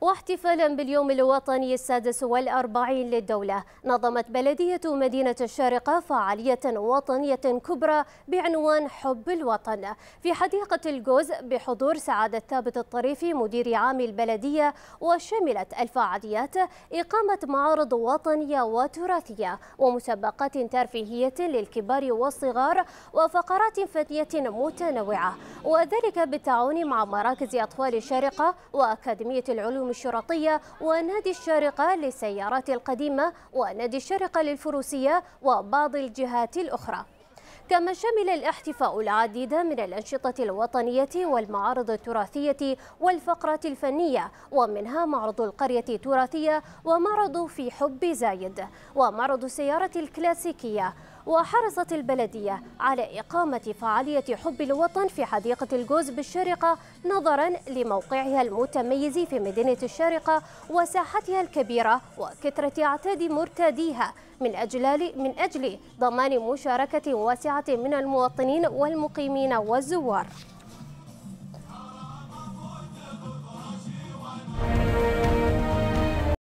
واحتفالا باليوم الوطني السادس والأربعين للدولة نظمت بلدية مدينة الشارقة فعالية وطنية كبرى بعنوان حب الوطن في حديقة الجوز بحضور سعادة ثابت الطريفي مدير عام البلدية وشملت الفعاليات إقامة معارض وطنية وتراثية ومسابقات ترفيهية للكبار والصغار وفقرات فنية متنوعة وذلك بالتعاون مع مراكز أطفال الشارقة وأكاديمية العلوم العلوم الشرطية ونادي الشارقة للسيارات القديمة ونادي الشارقة للفروسية وبعض الجهات الأخرى كما شمل الاحتفاء العديد من الأنشطة الوطنية والمعارض التراثية والفقرات الفنية ومنها معرض القرية التراثية ومعرض في حب زايد ومعرض السيارة الكلاسيكية وحرصت البلدية على إقامة فعالية حب الوطن في حديقة الجوز بالشارقة نظرا لموقعها المتميز في مدينة الشارقة وساحتها الكبيرة وكثرة اعتاد مرتاديها من أجل من أجل ضمان مشاركة واسعة من المواطنين والمقيمين والزوار